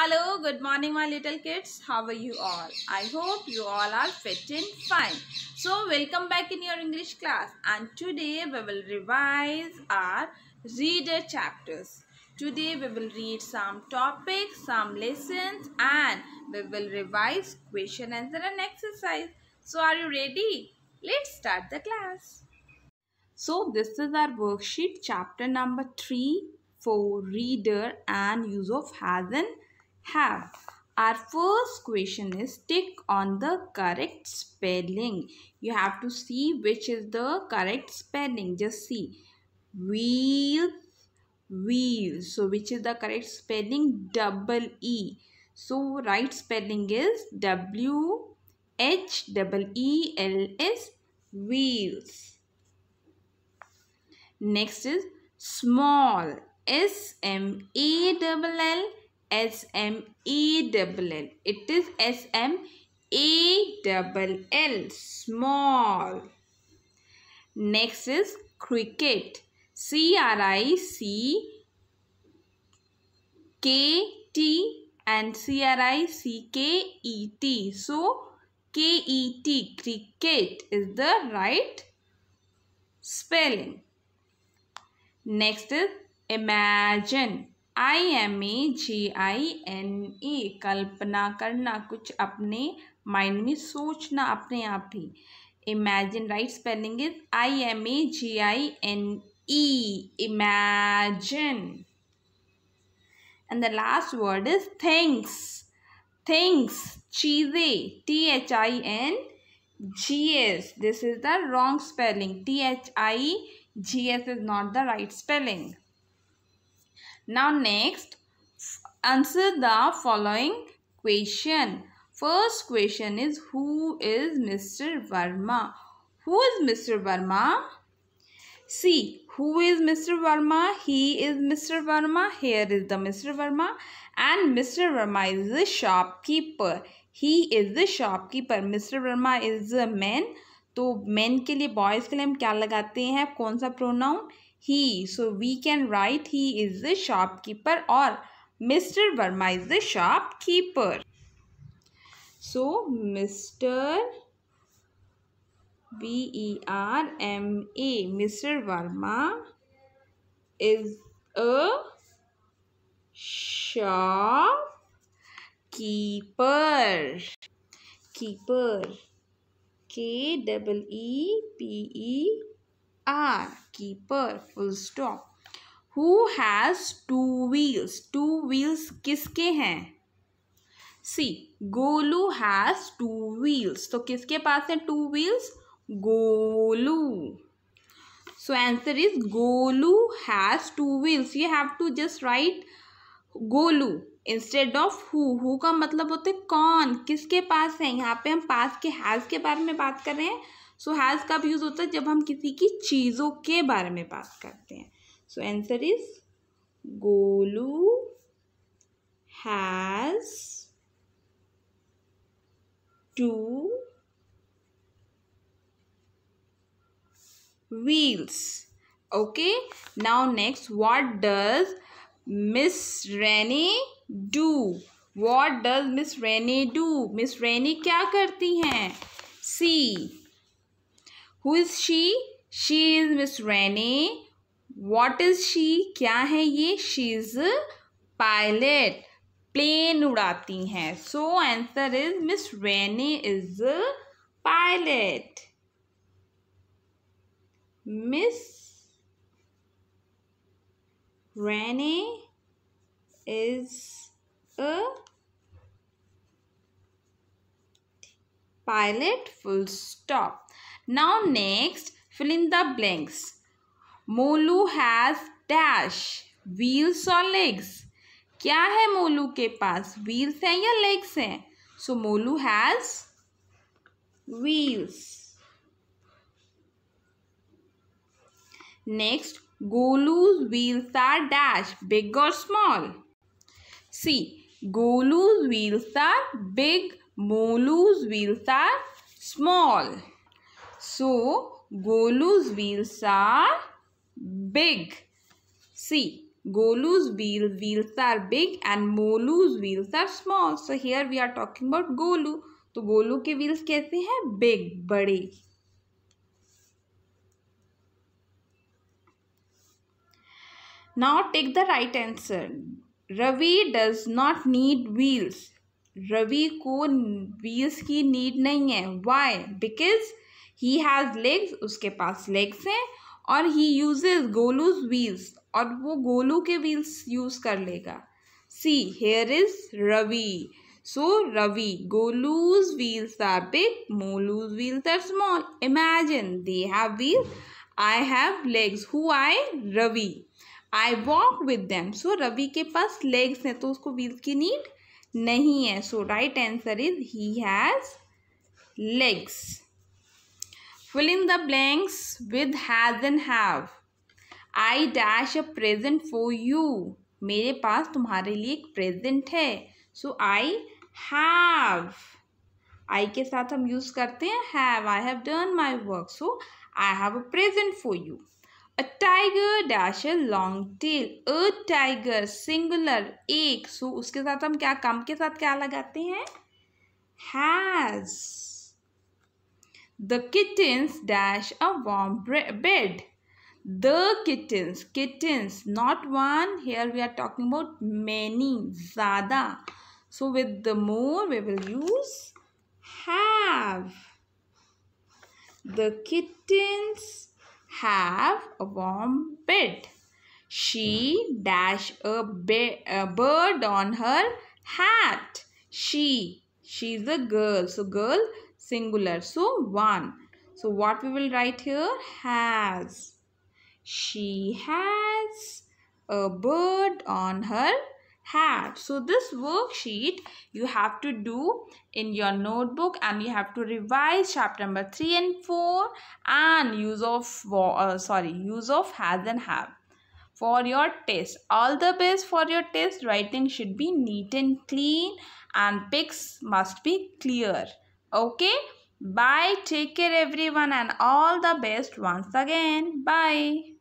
Hello, good morning my little kids. How are you all? I hope you all are fit and fine. So, welcome back in your English class. And today we will revise our reader chapters. Today we will read some topics, some lessons and we will revise question answer and exercise. So, are you ready? Let's start the class. So, this is our worksheet chapter number 3 for reader and use of has and have. Our first question is tick on the correct spelling. You have to see which is the correct spelling. Just see. wheels, wheels. So which is the correct spelling? Double E. So right spelling is W H double E L S wheels. Next is small S M A double L S M E double L. It is S M E double L. Small. Next is cricket. C R I C K T and C R I C K E T. So K E T cricket is the right spelling. Next is imagine. I M A G I N A कल्पना करना कुछ अपने mind में सोचना अपने आप ही imagine right spelling is I M A G I N E imagine and the last word is things things चीज़ें T H I N G S this is the wrong spelling T H I G S is not the right spelling Now next answer the following question. First question is who is Mr. Verma? Who is Mr. Verma? See, who is Mr. Verma? He is Mr. Verma. Here is the Mr. Verma. And Mr. Verma is the shopkeeper. He is the shopkeeper. Mr. Verma is the man. तो men के लिए boys के लिए हम क्या लगाते हैं कौन सा pronoun he so we can write he is the shopkeeper or mr verma is the shopkeeper so mr v e r m a mr verma is a shopkeeper keeper k double e p e are keeper full stop who has two wheels two wheels किसके हैं see Golu has two wheels तो किसके पास है two wheels Golu so answer is Golu has two wheels you have to just write Golu instead of who who का मतलब होता है कौन किसके पास है यहाँ पे हम पास के हैज के बारे में बात कर रहे हैं सो हैज कब यूज होता है जब हम किसी की चीजों के बारे में बात करते हैं so answer is Golu has two wheels okay now next what does Miss Renee do what does Miss Renee do Miss Renee क्या करती हैं सी Who is she? She is Miss Renee. What is she? क्या है ये? She is a pilot. Plane उड़ाती हैं. So answer is Miss Renee is a pilot. Miss Renee is a pilot full stop now next fill in the blanks Molu has dash wheels और legs क्या है मोलू के पास wheels हैं या legs हैं so Molu has wheels next Golu's wheels are dash big और small see Golu's wheels are big Molu's wheels are small. So, Golu's wheels are big. See, Golu's wheel, wheels are big and Molu's wheels are small. So, here we are talking about Golu. तो गोलू के wheels कैसे हैं big बड़े now take the right answer Ravi does not need wheels Ravi को wheels की need नहीं है why because he has legs उसके पास लेग्स हैं और ही यूजेज गोलूज व्हील्स और वो गोलू के व्हील्स यूज़ कर लेगा see here is Ravi so Ravi Golu's wheels are big Molu's wheels are small imagine they have wheels I have legs who I Ravi I walk with them so Ravi के पास लेग्स हैं तो उसको व्हील्स की नीड नहीं है so right answer is he has legs fill the the with has has have I dash a present for you मेरे पास तुम्हारे लिए एक प्रेजेंट है सो आई हैव आई के साथ हम यूज़ करते हैं have I have done my work so I have a present for you A tiger dash a long tail. A tiger singular एक सो so, उसके साथ हम क्या कम के साथ क्या लगाते हैं has. The kittens dash a warm bed. The kittens, kittens, not one. Here we are talking about many, zada. So with the more we will use have. The kittens have a warm bed. She dash a, be a bird on her hat. She, she is a girl. So, girl singular. So, one. So, what we will write here? Has. She has a bird on her had. So this worksheet you have to do in your notebook and you have to revise chapter number 3 and 4 and use of uh, sorry use of has and have for your test. All the best for your test. Writing should be neat and clean and pics must be clear. Okay. Bye. Take care everyone and all the best once again. Bye.